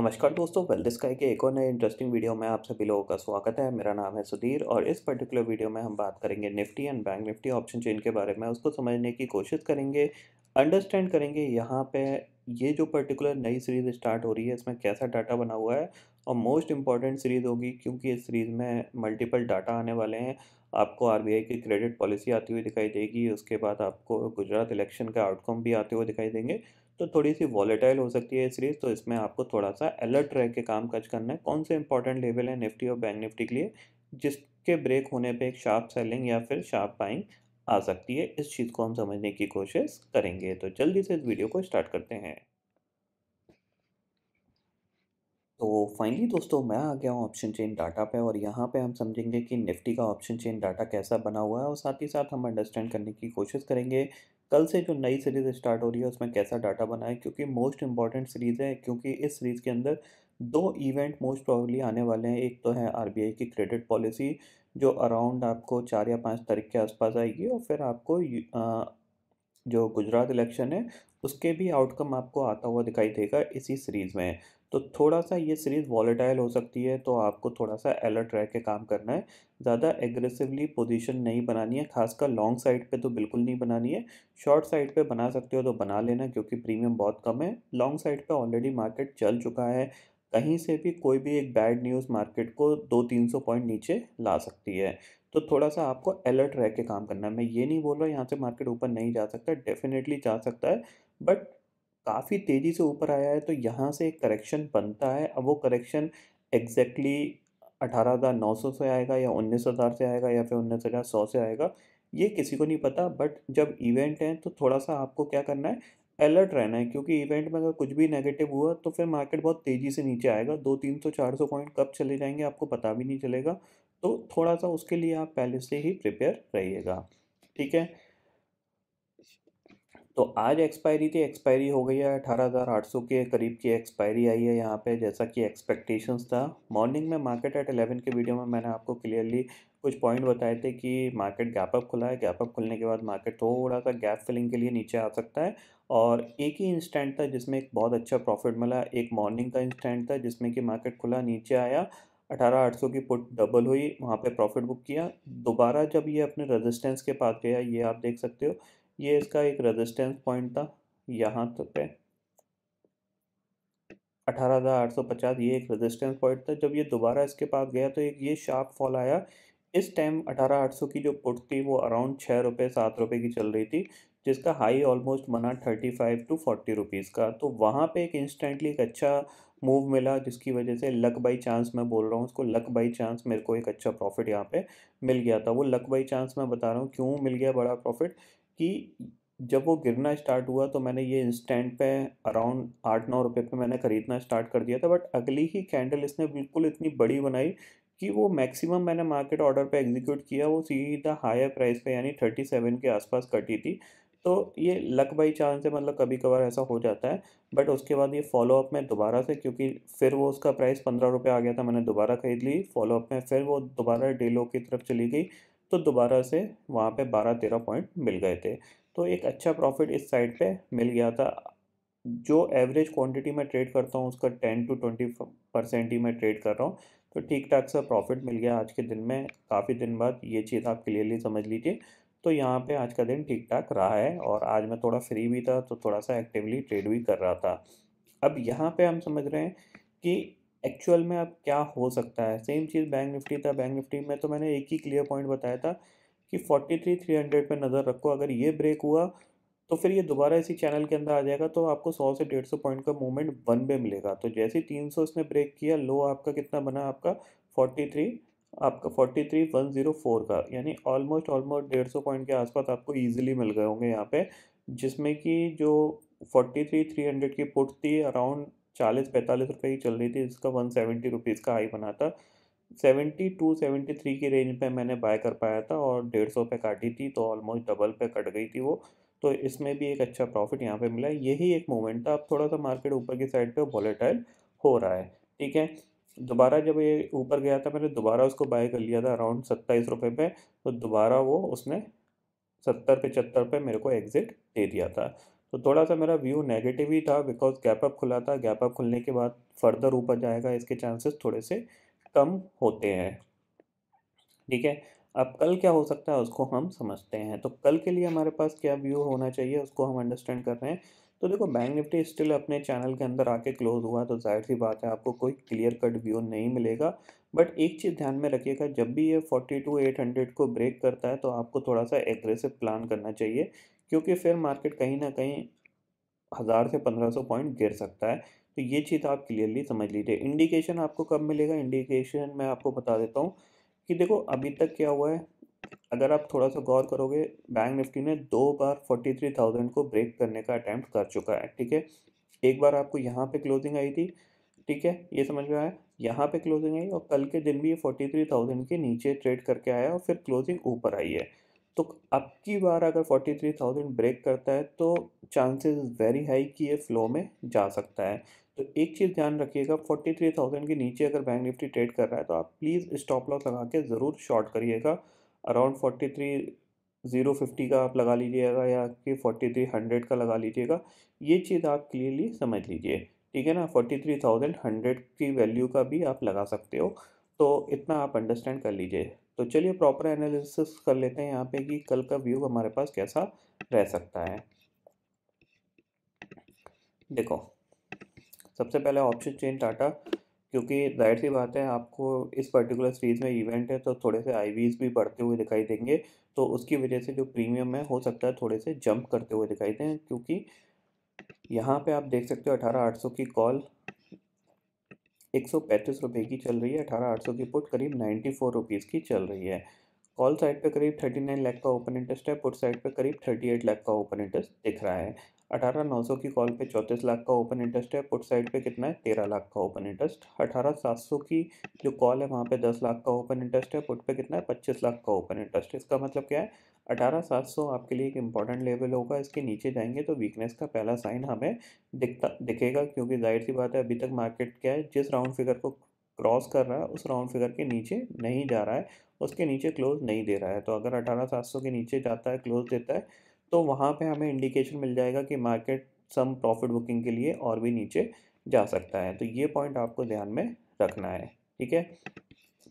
नमस्कार दोस्तों wealth sky के एक और नए इंटरेस्टिंग वीडियो में आप सभी लोगों का स्वागत है मेरा नाम है सुधीर और इस पर्टिकुलर वीडियो में हम बात करेंगे Nifty and bank Nifty option chain के बारे में उसको समझने की कोशिश करेंगे अंडरस्टैंड करेंगे यहाँ पे ये जो पर्टिकुलर नई सीरीज़ स्टार्ट हो रही है इसमें कैसा डाटा बना हुआ है और मोस्ट इंपॉर्टेंट सीरीज़ होगी क्योंकि इस सीरीज़ में मल्टीपल डाटा आने वाले हैं आपको आर की क्रेडिट पॉलिसी आती हुई दिखाई देगी उसके बाद आपको गुजरात इलेक्शन का आउटकम भी आते हुए दिखाई देंगे तो थोड़ी सी वॉलेटाइल हो सकती है सीरीज तो इसमें आपको थोड़ा सा अलर्ट रह के काम काज करना है कौन से इंपॉर्टेंट लेवल है निफ्टी और बैंक निफ्टी के लिए जिसके ब्रेक होने पे एक शार्प सेलिंग या फिर शार्प बाइंग आ सकती है इस चीज़ को हम समझने की कोशिश करेंगे तो जल्दी से इस वीडियो को स्टार्ट करते हैं तो फाइनली दोस्तों मैं आ गया हूँ ऑप्शन चेन डाटा पे और यहाँ पे हम समझेंगे कि निफ्टी का ऑप्शन चेन डाटा कैसा बना हुआ है और साथ ही साथ हम अंडरस्टैंड करने की कोशिश करेंगे कल से जो नई सीरीज़ स्टार्ट हो रही है उसमें कैसा डाटा बना है क्योंकि मोस्ट इंपॉर्टेंट सीरीज़ है क्योंकि इस सीरीज़ के अंदर दो इवेंट मोस्ट प्रॉबली आने वाले हैं एक तो है आर की क्रेडिट पॉलिसी जो अराउंड आपको चार या पाँच तारीख के आसपास आएगी और फिर आपको जो गुजरात इलेक्शन है उसके भी आउटकम आपको आता हुआ दिखाई देगा इसी सीरीज़ में तो थोड़ा सा ये सीरीज़ वॉलेटाइल हो सकती है तो आपको थोड़ा सा अलर्ट रह के काम करना है ज़्यादा एग्रेसिवली पोजीशन नहीं बनानी है खासकर लॉन्ग साइड पे तो बिल्कुल नहीं बनानी है शॉर्ट साइड पे बना सकते हो तो बना लेना क्योंकि प्रीमियम बहुत कम है लॉन्ग साइड पे ऑलरेडी मार्केट चल चुका है कहीं से भी कोई भी एक बैड न्यूज़ मार्केट को दो तीन सौ पॉइंट नीचे ला सकती है तो थोड़ा सा आपको अलर्ट रह के काम करना है मैं ये नहीं बोल रहा यहाँ से मार्केट ऊपर नहीं जा सकता डेफिनेटली जा सकता है बट काफ़ी तेज़ी से ऊपर आया है तो यहाँ से एक करेक्शन बनता है अब वो करेक्शन एग्जैक्टली अठारह हज़ार नौ सौ से आएगा या उन्नीस हज़ार से आएगा या फिर उन्नीस हज़ार सौ से आएगा ये किसी को नहीं पता बट जब इवेंट है तो थोड़ा सा आपको क्या करना है अलर्ट रहना है क्योंकि इवेंट में अगर कुछ भी नेगेटिव हुआ तो फिर मार्केट बहुत तेज़ी से नीचे आएगा दो तीन सौ चार सौ पॉइंट कब चले जाएंगे आपको पता भी नहीं चलेगा तो थोड़ा सा उसके लिए आप पहले से ही प्रिपेयर रहिएगा ठीक है तो आज एक्सपायरी थी एक्सपायरी हो गई है अठारह हज़ार आठ सौ के करीब की एक्सपायरी आई है यहाँ पे जैसा कि एक्सपेक्टेशंस था मॉर्निंग में मार्केट एट एलेवन के वीडियो में मैंने आपको क्लियरली कुछ पॉइंट बताए थे कि मार्केट गैप अप खुला है गैप अप खुलने के बाद मार्केट थोड़ा सा गैप फिलिंग के लिए नीचे आ सकता है और एक ही इंस्टेंट था जिसमें एक बहुत अच्छा प्रॉफिट मिला एक मॉर्निंग का इंस्टेंट था जिसमें कि मार्केट खुला नीचे आया अठारह आठ सौ की पुट डबल हुई वहाँ पे प्रॉफिट बुक किया दोबारा जब ये अपने रेजिस्टेंस के पास गया ये आप देख सकते हो ये इसका एक रेजिस्टेंस पॉइंट था यहाँ तक अठारह हज़ार आठ सौ पचास ये एक रेजिस्टेंस पॉइंट था जब ये दोबारा इसके पास गया तो एक ये शार्प फॉल आया इस टाइम अठारह आठ सौ की जो पुट थी वो अराउंड छः रुपये सात रुपये की चल रही थी जिसका हाई ऑलमोस्ट बना thirty five to forty rupees का तो वहाँ पे एक इंस्टेंटली एक अच्छा मूव मिला जिसकी वजह से लक बाई चांस मैं बोल रहा हूँ उसको लक बाई चांस मेरे को एक अच्छा प्रॉफिट यहाँ पे मिल गया था वो लक बाई चांस मैं बता रहा हूँ क्यों मिल गया बड़ा प्रॉफिट कि जब वो गिरना स्टार्ट हुआ तो मैंने ये इंस्टेंट पे अराउंड आठ नौ रुपये पे मैंने ख़रीदना स्टार्ट कर दिया था बट अगली ही कैंडल इसने बिल्कुल इतनी बड़ी बनाई कि वो मैक्सिमम मैंने मार्केट ऑर्डर पे एग्जीक्यूट किया वो सीधा हायर प्राइस पे यानी थर्टी सेवन के आसपास कटी थी तो ये लक बाई चांस है मतलब कभी कभार ऐसा हो जाता है बट उसके बाद ये फॉलोअप में दोबारा से क्योंकि फिर वो उसका प्राइस पंद्रह रुपये आ गया था मैंने दोबारा ख़रीद ली फॉलोअप में फिर वो दोबारा डेलो की तरफ चली गई तो दोबारा से वहाँ पे बारह तेरह पॉइंट मिल गए थे तो एक अच्छा प्रॉफिट इस साइड पे मिल गया था जो एवरेज क्वांटिटी में ट्रेड करता हूँ उसका टेन टू ट्वेंटी परसेंट ही मैं ट्रेड कर रहा हूँ तो ठीक ठाक सा प्रॉफिट मिल गया आज के दिन में काफ़ी दिन बाद ये चीज़ आप क्लियरली समझ लीजिए तो यहाँ पे आज का दिन ठीक ठाक रहा है और आज मैं थोड़ा फ्री भी था तो थोड़ा सा एक्टिवली ट्रेड भी कर रहा था अब यहाँ पे हम समझ रहे हैं कि एक्चुअल में अब क्या हो सकता है सेम चीज़ बैंक निफ्टी था बैंक निफ्टी में तो मैंने एक ही क्लियर पॉइंट बताया था कि फोर्टी थ्री थ्री हंड्रेड पर नज़र रखो अगर ये ब्रेक हुआ तो फिर ये दोबारा इसी चैनल के अंदर आ जाएगा तो आपको सौ से डेढ़ सौ पॉइंट का मूवमेंट वन पे मिलेगा तो जैसे ही तीन सौ इसने ब्रेक किया लो आपका कितना बना आपका फोर्टी थ्री आपका forty three one zero four का यानी ऑलमोस्ट ऑलमोस्ट डेढ़ सौ पॉइंट के आसपास आपको ईजिली मिल गए होंगे यहाँ पे जिसमें कि जो फोर्टी थ्री थ्री हंड्रेड की पुट थी अराउंड चालीस पैंतालीस रुपये की चल रही थी इसका वन सेवेंटी रुपीज़ का हाई बना था सेवेंटी टू सेवेंटी थ्री की रेंज पे मैंने बाय कर पाया था और डेढ़ सौ पे काटी थी तो ऑलमोस्ट डबल पे कट गई थी वो तो इसमें भी एक अच्छा प्रॉफिट यहाँ पे मिला यही एक मोमेंट था अब थोड़ा सा मार्केट ऊपर की साइड पे वॉलेटाइल हो रहा है ठीक है दोबारा जब ये ऊपर गया था मैंने दोबारा उसको बाय कर लिया था अराउंड सत्ताईस रुपये पे तो दोबारा वो उसने सत्तर पचहत्तर पे मेरे को एग्ज़िट दे दिया था तो थोड़ा सा मेरा व्यू नेगेटिव ही था बिकॉज गैप अप खुला था गैप अप खुलने के बाद फर्दर ऊपर जाएगा इसके चांसेस थोड़े से कम होते हैं ठीक है अब कल क्या हो सकता है उसको हम समझते हैं तो कल के लिए हमारे पास क्या व्यू होना चाहिए उसको हम अंडरस्टैंड कर रहे हैं तो देखो बैंक निफ्टी स्टिल अपने चैनल के अंदर आके क्लोज हुआ तो जाहिर सी बात है आपको कोई क्लियर कट व्यू नहीं मिलेगा बट एक चीज़ ध्यान में रखिएगा जब भी ये फोर्टी टू एट हंड्रेड को ब्रेक करता है तो आपको थोड़ा सा एग्रेसिव प्लान करना चाहिए क्योंकि फिर मार्केट कहीं ना कहीं हज़ार से पंद्रह सौ पॉइंट गिर सकता है तो ये चीज़ आप क्लियरली समझ लीजिए इंडिकेशन आपको कब मिलेगा इंडिकेशन मैं आपको बता देता हूँ कि देखो अभी तक क्या हुआ है अगर आप थोड़ा सा गौर करोगे बैंक निफ्टी ने दो बार फोर्टी थ्री थाउजेंड को ब्रेक करने का अटैम्प्ट कर चुका है ठीक है एक बार आपको यहाँ पे क्लोजिंग आई थी ठीक है ये समझ में आया यहाँ पे क्लोजिंग आई और कल के दिन भी ये फोर्टी थ्री थाउजेंड के नीचे ट्रेड करके आया और फिर क्लोजिंग ऊपर आई है तो अब की बार अगर फोर्टी थ्री थाउजेंड ब्रेक करता है तो चांसेस वेरी हाई कि ये फ्लो में जा सकता है तो एक चीज़ ध्यान रखिएगा थ्री थाउजेंड के नीचे अगर बैंक निफ्टी ट्रेड कर रहा है तो आप प्लीज़ स्टॉप लॉस लगा के ज़रूर शॉर्ट करिएगा around forty three zero fifty का आप लगा लीजिएगा या कि हंड्रेड का लगा लीजिएगा ये चीज़ आप क्लियरली समझ लीजिए ठीक है ना फोर्टी थ्री थाउजेंड हंड्रेड की वैल्यू का भी आप लगा सकते हो तो इतना आप अंडरस्टैंड कर लीजिए तो चलिए प्रॉपर एनालिसिस कर लेते हैं यहाँ पे कि कल का व्यू हमारे पास कैसा रह सकता है देखो सबसे पहले ऑप्शन चेन टाटा क्योंकि जाहिर सी बात है आपको इस पर्टिकुलर सीरीज में इवेंट है तो थोड़े से आईवीज भी बढ़ते हुए दिखाई देंगे तो उसकी वजह से जो प्रीमियम है हो सकता है थोड़े से जंप करते हुए दिखाई दें क्योंकि यहाँ पे आप देख सकते हो अठारह आठ सौ की कॉल एक सौ पैंतीस रुपये की चल रही है अठारह आठ सौ की पुट करीब नाइन्टी फोर रुपीज़ की चल रही है कॉल साइड पे करीब थर्टी नाइन लैख का ओपन इंटरेस्ट है पुट साइड पे करीब थर्टी एट लैख का ओपन इंटरेस्ट दिख रहा है अठारह नौ सौ की कॉल पे चौंतीस लाख का ओपन इंटरेस्ट है पुट साइड पे कितना है तेरह लाख का ओपन इंटरेस्ट अठारह सात सौ की जो कॉल है वहाँ पे दस लाख का ओपन इंटरेस्ट है पुट पे कितना है पच्चीस लाख का ओपन इंटरेस्ट इसका मतलब क्या है अठारह सात सौ आपके लिए एक इंपॉर्टेंट लेवल होगा इसके नीचे जाएंगे तो वीकनेस का पहला साइन हमें दिखता दिखेगा क्योंकि जाहिर सी बात है अभी तक मार्केट क्या है जिस राउंड फिगर को क्रॉस कर रहा है उस राउंड फिगर के नीचे नहीं जा रहा है उसके नीचे क्लोज नहीं दे रहा है तो अगर अठारह सात सौ के नीचे जाता है क्लोज देता है तो वहाँ पे हमें इंडिकेशन मिल जाएगा कि मार्केट सम प्रॉफिट बुकिंग के लिए और भी नीचे जा सकता है तो ये पॉइंट आपको ध्यान में रखना है ठीक है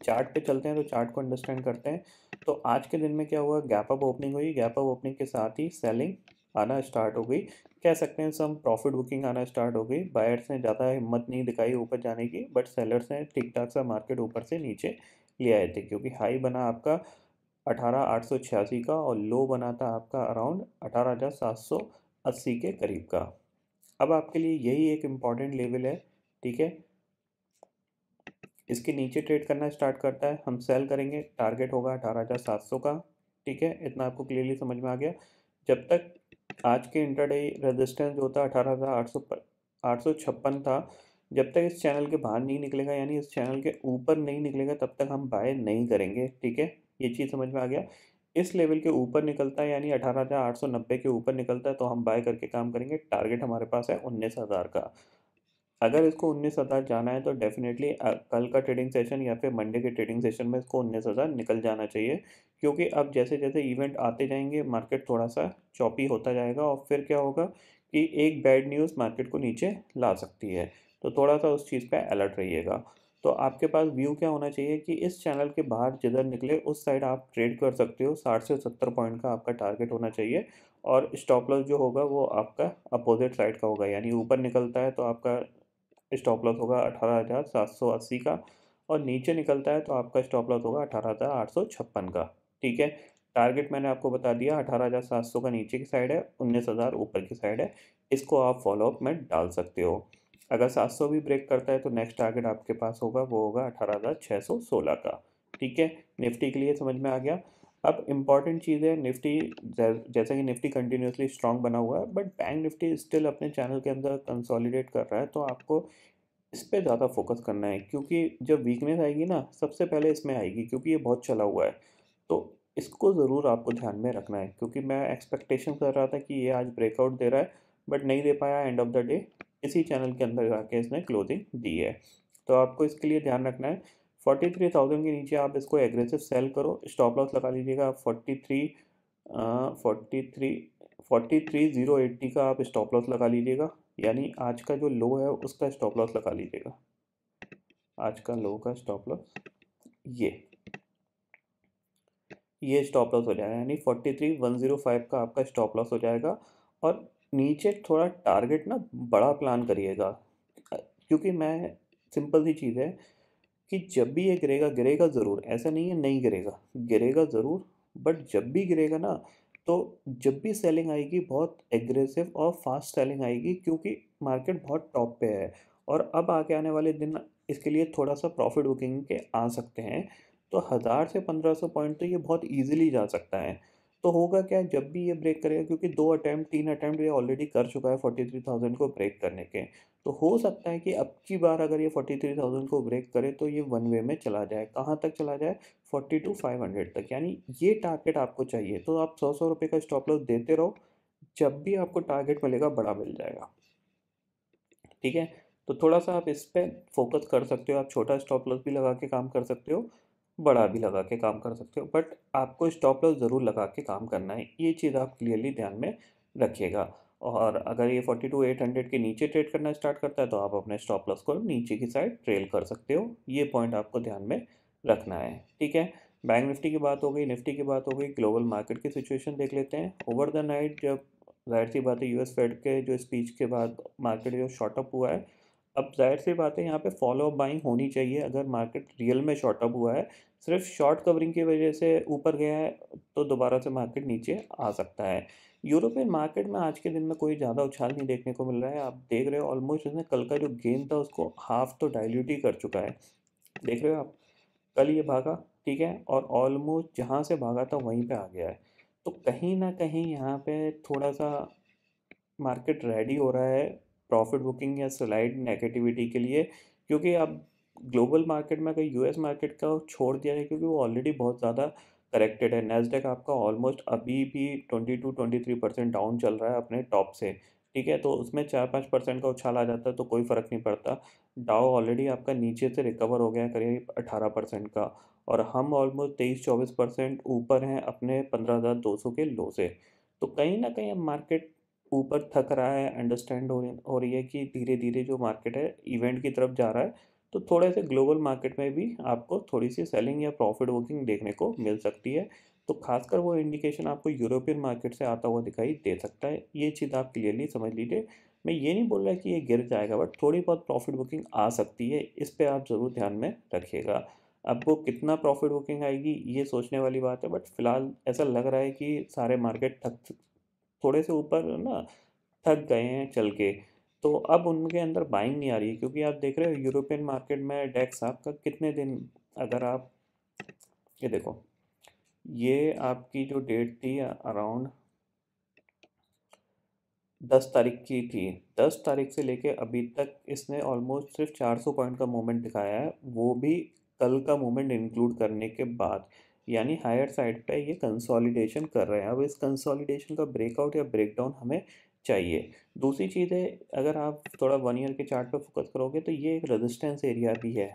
चार्ट पे चलते हैं तो चार्ट को अंडरस्टैंड करते हैं तो आज के दिन में क्या हुआ गैप अप ओपनिंग हुई गैप अप ओपनिंग के साथ ही सेलिंग आना स्टार्ट हो गई कह सकते हैं सम प्रॉफिट बुकिंग आना स्टार्ट हो गई बायर्स ने ज़्यादा हिम्मत नहीं दिखाई ऊपर जाने की बट सेलर्स ने ठीक ठाक सा मार्केट ऊपर से नीचे ले आए थे क्योंकि हाई बना आपका अठारह आठ सौ छियासी का और लो बना था आपका अराउंड अठारह हज़ार सात सौ अस्सी के करीब का अब आपके लिए यही एक इम्पॉर्टेंट लेवल है ठीक है इसके नीचे ट्रेड करना स्टार्ट करता है हम सेल करेंगे टारगेट होगा अठारह हज़ार सात सौ का ठीक है इतना आपको क्लियरली समझ में आ गया जब तक आज के इंटरडे रेजिस्टेंस जो था अठारह हज़ार आठ सौ आठ सौ छप्पन था जब तक इस चैनल के बाहर नहीं निकलेगा यानी इस चैनल के ऊपर नहीं निकलेगा तब तक हम बाय नहीं करेंगे ठीक है ये चीज़ समझ में आ गया इस लेवल के ऊपर निकलता है यानी अठारह हज़ार आठ सौ नब्बे के ऊपर निकलता है तो हम बाय करके काम करेंगे टारगेट हमारे पास है उन्नीस हज़ार का अगर इसको उन्नीस हज़ार जाना है तो डेफिनेटली कल का ट्रेडिंग सेशन या फिर मंडे के ट्रेडिंग सेशन में इसको उन्नीस हज़ार निकल जाना चाहिए क्योंकि अब जैसे जैसे इवेंट आते जाएंगे मार्केट थोड़ा सा चौपी होता जाएगा और फिर क्या होगा कि एक बैड न्यूज़ मार्केट को नीचे ला सकती है तो थोड़ा सा उस चीज़ पर अलर्ट रहिएगा तो आपके पास व्यू क्या होना चाहिए कि इस चैनल के बाहर जिधर निकले उस साइड आप ट्रेड कर सकते हो साठ से सत्तर पॉइंट का आपका टारगेट होना चाहिए और स्टॉप लॉस जो होगा वो आपका अपोजिट साइड का होगा यानी ऊपर निकलता है तो आपका स्टॉप लॉस होगा अठारह हज़ार सात सौ अस्सी का और नीचे निकलता है तो आपका स्टॉप लॉस होगा अठारह हज़ार आठ सौ छप्पन का ठीक है टारगेट मैंने आपको बता दिया अठारह हज़ार सात सौ का नीचे की साइड है उन्नीस हज़ार ऊपर की साइड है इसको आप फॉलोअप में डाल सकते हो अगर 700 भी ब्रेक करता है तो नेक्स्ट टारगेट आपके पास होगा वो होगा अठारह का ठीक है निफ्टी के लिए समझ में आ गया अब इम्पॉर्टेंट चीज़ है निफ्टी जैसा कि निफ्टी कंटिन्यूसली स्ट्रॉन्ग बना हुआ है बट बैंक निफ्टी स्टिल अपने चैनल के अंदर कंसोलिडेट कर रहा है तो आपको इस पर ज़्यादा फोकस करना है क्योंकि जब वीकनेस आएगी ना सबसे पहले इसमें आएगी क्योंकि ये बहुत चला हुआ है तो इसको ज़रूर आपको ध्यान में रखना है क्योंकि मैं एक्सपेक्टेशन कर रहा था कि ये आज ब्रेकआउट दे रहा है बट नहीं दे पाया एंड ऑफ द डे इसी चैनल के अंदर जाके इसने क्लोजिंग दी है तो आपको इसके लिए ध्यान रखना है फोर्टी थ्री थाउजेंड के नीचे आप इसको एग्रेसिव सेल करो स्टॉप लॉस लगा लीजिएगा forty three forty three forty three zero eighty का आप स्टॉप लॉस लगा लीजिएगा यानी आज का जो लो है उसका स्टॉप लॉस लगा लीजिएगा आज का लो का स्टॉप लॉस ये ये स्टॉप लॉस हो जाएगा यानी forty three one zero five का आपका स्टॉप लॉस हो जाएगा और नीचे थोड़ा टारगेट ना बड़ा प्लान करिएगा क्योंकि मैं सिंपल सी चीज़ है कि जब भी ये गिरेगा गिरेगा ज़रूर ऐसा नहीं है नहीं गिरेगा गिरेगा ज़रूर बट जब भी गिरेगा ना तो जब भी सेलिंग आएगी बहुत एग्रेसिव और फास्ट सेलिंग आएगी क्योंकि मार्केट बहुत टॉप पे है और अब आके आने वाले दिन इसके लिए थोड़ा सा प्रॉफिट बुकिंग के आ सकते हैं तो हज़ार से पंद्रह सौ पॉइंट तो ये बहुत ईजिली जा सकता है तो होगा क्या जब भी ये ब्रेक करेगा क्योंकि दो अटैम्प्ट तीन अटैम्प्ट ये ऑलरेडी कर चुका है फोर्टी थ्री थाउजेंड को ब्रेक करने के तो हो सकता है कि अब की बार अगर ये फोर्टी थ्री थाउजेंड को ब्रेक करे तो ये वन वे में चला जाए कहाँ तक चला जाए फोर्टी टू फाइव हंड्रेड तक यानी ये टारगेट आपको चाहिए तो आप सौ सौ रुपये का स्टॉप लॉस देते रहो जब भी आपको टारगेट मिलेगा बड़ा मिल जाएगा ठीक है तो थोड़ा सा आप इस पर फोकस कर सकते हो आप छोटा स्टॉप लॉस भी लगा के काम कर सकते हो बड़ा हम्म। भी लगा के काम कर सकते हो बट आपको स्टॉप लॉस ज़रूर लगा के काम करना है ये चीज़ आप क्लियरली ध्यान में रखिएगा और अगर ये फोर्टी टू एट हंड्रेड के नीचे ट्रेड करना स्टार्ट करता है तो आप अपने स्टॉप लॉस को नीचे की साइड ट्रेल कर सकते हो ये पॉइंट आपको ध्यान में रखना है ठीक है बैंक निफ्टी की बात हो गई निफ्टी की बात हो गई ग्लोबल मार्केट की सिचुएशन देख लेते हैं ओवर द नाइट जब जाहिर सी बात है यूएस फेड के जो स्पीच के बाद मार्केट जो शॉर्टअप हुआ है अब जाहिर सी बात है यहाँ पे फॉलो अप बाइंग होनी चाहिए अगर मार्केट रियल में शॉर्ट अप हुआ है सिर्फ शॉर्ट कवरिंग की वजह से ऊपर गया है तो दोबारा से मार्केट नीचे आ सकता है यूरोपियन मार्केट में आज के दिन में कोई ज़्यादा उछाल नहीं देखने को मिल रहा है आप देख रहे हो ऑलमोस्ट इसने कल का जो गेंद था उसको हाफ तो डायल्यूट ही कर चुका है देख रहे हो आप कल ये भागा ठीक है और ऑलमोस्ट जहाँ से भागा था वहीं पर आ गया है तो कहीं ना कहीं यहाँ पर थोड़ा सा मार्केट रेडी हो रहा है प्रॉफिट बुकिंग या स्लाइड नेगेटिविटी के लिए क्योंकि अब ग्लोबल मार्केट में अगर यूएस मार्केट का छोड़ दिया जाए क्योंकि वो ऑलरेडी बहुत ज़्यादा करेक्टेड है नेस्डेक आपका ऑलमोस्ट अभी भी twenty two twenty three percent down चल रहा है अपने टॉप से ठीक है तो उसमें चार पाँच परसेंट का उछाल आ जाता है तो कोई फ़र्क नहीं पड़ता डाउ ऑलरेडी आपका नीचे से रिकवर हो गया करीब अठारह परसेंट का और हम ऑलमोस्ट तेईस चौबीस परसेंट ऊपर हैं अपने पंद्रह हज़ार दो सौ के लो से तो कहीं ना कहीं अब मार्केट ऊपर थक रहा है अंडरस्टैंड हो हो रही है कि धीरे धीरे जो मार्केट है इवेंट की तरफ जा रहा है तो थोड़े से ग्लोबल मार्केट में भी आपको थोड़ी सी सेलिंग या प्रॉफिट बुकिंग देखने को मिल सकती है तो खासकर वो इंडिकेशन आपको यूरोपियन मार्केट से आता हुआ दिखाई दे सकता है ये चीज़ आप क्लियरली समझ लीजिए मैं ये नहीं बोल रहा कि ये गिर जाएगा बट थोड़ी बहुत प्रॉफिट बुकिंग आ सकती है इस पर आप ज़रूर ध्यान में रखिएगा आपको कितना प्रॉफिट बुकिंग आएगी ये सोचने वाली बात है बट फिलहाल ऐसा लग रहा है कि सारे मार्केट थक थोड़े से ऊपर ना थक गए हैं चल के तो अब उनके अंदर बाइंग नहीं आ रही है क्योंकि आप देख रहे हो यूरोपियन मार्केट में डेक्स आपका कितने दिन अगर आप ये देखो ये आपकी जो डेट थी अराउंड दस तारीख की थी दस तारीख से लेके अभी तक इसने ऑलमोस्ट सिर्फ चार सौ पॉइंट का मूवमेंट दिखाया है वो भी कल का मूवमेंट इंक्लूड करने के बाद यानी हायर साइड पे ये कंसोलिडेशन कर रहे हैं अब इस कंसोलिडेशन का ब्रेकआउट या ब्रेकडाउन हमें चाहिए दूसरी चीज़ है अगर आप थोड़ा वन ईयर के चार्ट पे फोकस करोगे तो ये एक रेजिस्टेंस एरिया भी है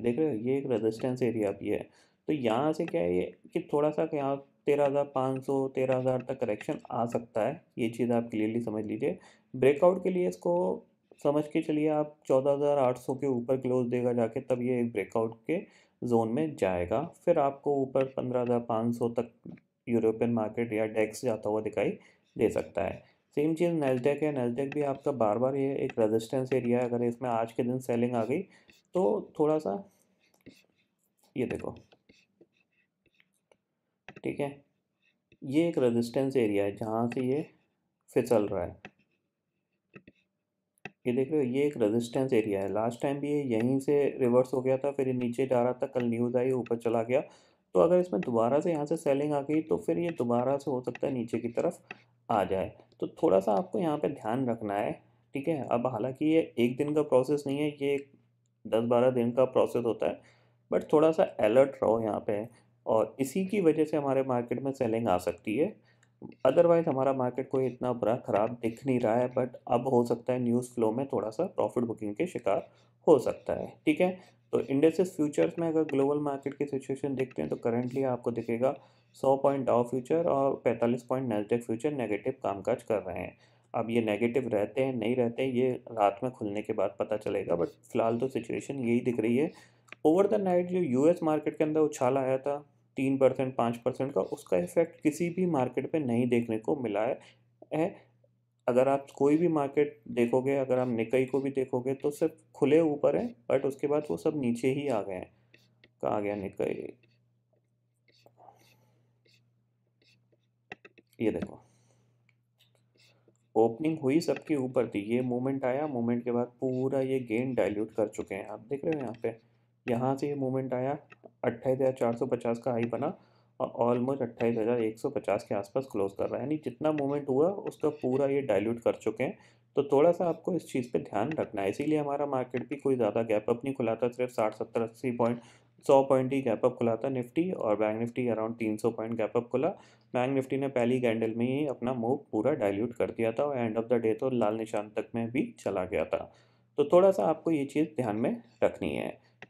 देख रहे हो ये एक रेजिस्टेंस एरिया भी है तो यहाँ से क्या है ये कि थोड़ा सा यहाँ तेरह हज़ार पाँच सौ तेरह हज़ार तक करेक्शन आ सकता है ये चीज़ आप क्लियरली समझ लीजिए ब्रेकआउट के लिए इसको समझ के चलिए आप चौदह हज़ार आठ सौ के ऊपर क्लोज देगा जाके तब ये एक ब्रेकआउट के जोन में जाएगा फिर आपको ऊपर पंद्रह हज़ार पाँच सौ तक यूरोपियन मार्केट या डेक्स जाता हुआ दिखाई दे सकता है सेम चीज़ नेस्डेक है नेलटेक भी आपका बार बार ये एक रेजिस्टेंस एरिया है अगर इसमें आज के दिन सेलिंग आ गई तो थोड़ा सा ये देखो ठीक है ये एक रेजिस्टेंस एरिया है जहाँ से ये फिसल रहा है ये देख रहे हो ये एक रेजिस्टेंस एरिया है लास्ट टाइम भी ये यहीं से रिवर्स हो गया था फिर नीचे जा रहा था कल न्यूज़ आई ऊपर चला गया तो अगर इसमें दोबारा से यहाँ से सेलिंग आ गई तो फिर ये दोबारा से हो सकता है नीचे की तरफ आ जाए तो थोड़ा सा आपको यहाँ पर ध्यान रखना है ठीक है अब हालांकि ये एक दिन का प्रोसेस नहीं है ये दस बारह दिन का प्रोसेस होता है बट थोड़ा सा अलर्ट रहो यहाँ पर और इसी की वजह से हमारे मार्केट में सेलिंग आ सकती है अदरवाइज़ हमारा मार्केट कोई इतना बुरा ख़राब दिख नहीं रहा है बट अब हो सकता है न्यूज़ फ्लो में थोड़ा सा प्रॉफिट बुकिंग के शिकार हो सकता है ठीक है तो इंडेसिस फ्यूचर्स में अगर ग्लोबल मार्केट की सिचुएशन देखते हैं तो करंटली आपको दिखेगा 100 पॉइंट डाउ फ्यूचर और 45 पॉइंट नेजटेक फ्यूचर नेगेटिव कामकाज कर रहे हैं अब ये नेगेटिव रहते हैं नहीं रहते हैं ये रात में खुलने के बाद पता चलेगा बट फिलहाल तो सिचुएशन यही दिख रही है ओवर द नाइट जो यूएस मार्केट के अंदर उछाल आया था तीन परसेंट पाँच परसेंट का उसका इफेक्ट किसी भी मार्केट पे नहीं देखने को मिला है, है अगर आप कोई भी मार्केट देखोगे अगर आप निकई को भी देखोगे तो सिर्फ खुले ऊपर है बट उसके बाद वो सब नीचे ही आ गए हैं कहा गया निकई ये देखो ओपनिंग हुई सबके ऊपर थी ये मोमेंट आया मोमेंट के बाद पूरा ये गेन डाइल्यूट कर चुके हैं आप देख रहे हो यहाँ पे यहाँ से ये मूवमेंट आया अट्ठाईस हज़ार चार सौ पचास का हाई बना और ऑलमोस्ट अट्ठाईस हज़ार एक सौ पचास के आसपास क्लोज कर रहा है यानी जितना मूवमेंट हुआ उसका पूरा ये डाइल्यूट कर चुके हैं तो थोड़ा सा आपको इस चीज़ पे ध्यान रखना है इसीलिए हमारा मार्केट भी कोई ज़्यादा गैप अप नहीं खुलाता सिर्फ साठ सत्तर अस्सी पॉइंट सौ पॉइंट ही गैप अप खुला था निफ्टी और बैंक निफ्टी अराउंड तीन सौ पॉइंट गैप अप खुला बैंक निफ्टी ने पहली कैंडल में ही अपना मूव पूरा डाइल्यूट कर दिया था और एंड ऑफ द डे तो लाल निशान तक में भी चला गया था तो थोड़ा सा आपको ये चीज़ ध्यान में रखनी है